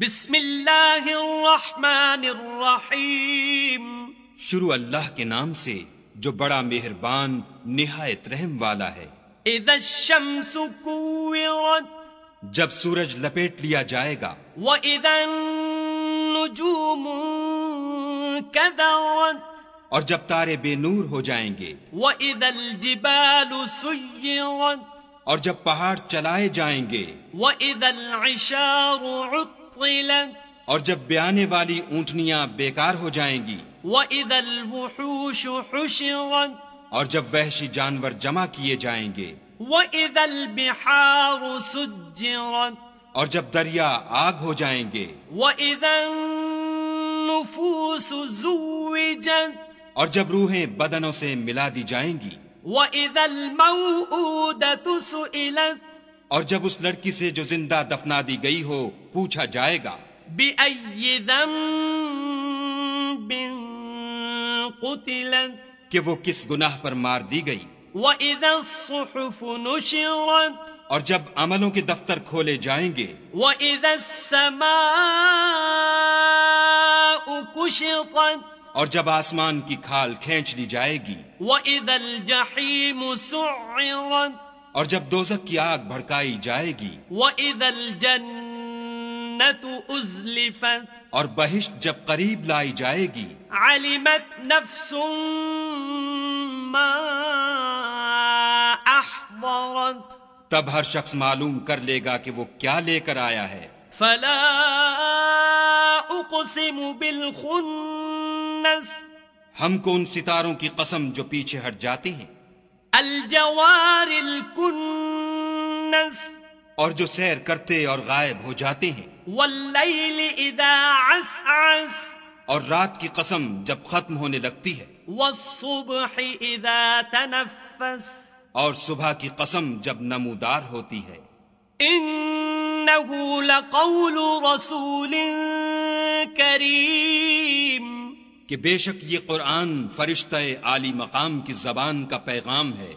बिस्मिल्लाहिर्रहमानिर्रहीम शुरू अल्लाह के नाम से जो बड़ा मेहरबान निहायत रहम वाला है जब सूरज लपेट लिया जाएगा और जब तारे बेनूर हो जाएंगे और जब पहाड़ चलाए जाएंगे और जब ब्याने वाली ऊँटनियाँ बेकार हो जाएंगी और जब वहशी जानवर जमा किए जाएंगे और जब दरिया आग हो जाएंगे और जब रूहें बदनों से मिला दी जाएंगी और जब उस लड़की से जो जिंदा दफना दी गई हो पूछा जाएगा कि वो किस गुनाह पर मार दी गई और जब अमलों के दफ्तर खोले जाएंगे और जब आसमान की खाल खींच ली जाएगी और जब दोजक की आग भड़काई जाएगी जन्नत उजलिफत और बहिश्त जब करीब लाई जाएगी अलिमत नफसुम तब हर शख्स मालूम कर लेगा कि वो क्या लेकर आया है फला उकसिम बिलखुन्नस हमको उन सितारों की कसम जो पीछे हट जाती हैं अलजवार और जो सैर करते और गायब हो जाते हैं और रात की कसम जब खत्म होने लगती है और सुबह की कसम जब नमूदार होती है रसूल करीम कि बेशक ये कुरान फरिश्ते आली मकाम की जबान का पैगाम है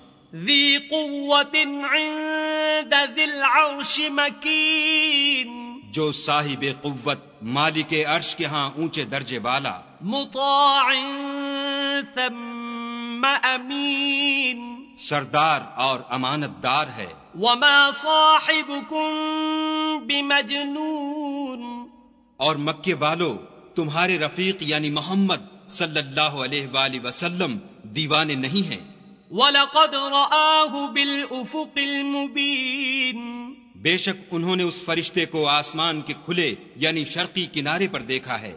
जो साहिब कुत मालिक अर्श के हाँ ऊंचे दर्जे वाला अमीन सरदार और अमानत दार है वमा साहिबुकुम बिमजनून और मक्के वालो तुम्हारे रफीक यानी मोहम्मद सल्लल्लाहु वसलम दीवाने नहीं है वलकद रआहु बिल उफुकिल बेशक उन्होंने उस फरिश्ते को आसमान के खुले यानी शर्की किनारे पर देखा है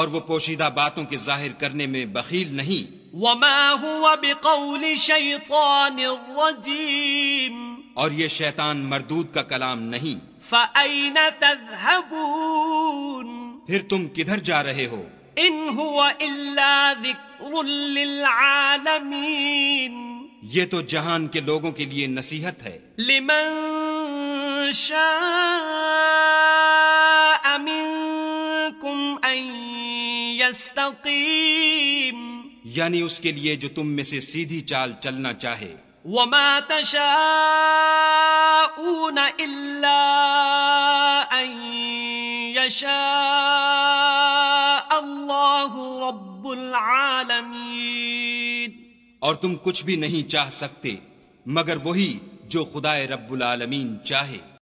और वो पोशीदा बातों के जाहिर करने में बखील नहीं और ये शैतान मरदूद का कलाम नहीं फिर तुम किधर जा रहे हो इन हुआ ये तो जहान के लोगों के लिए नसीहत है लिमन शाह यानी उसके लिए जो तुम में से सीधी चाल चलना चाहे وما تشاءون ऊना أن يشاء और तुम कुछ भी नहीं चाह सकते मगर वही जो खुदाए रब्बुल आलमीन चाहे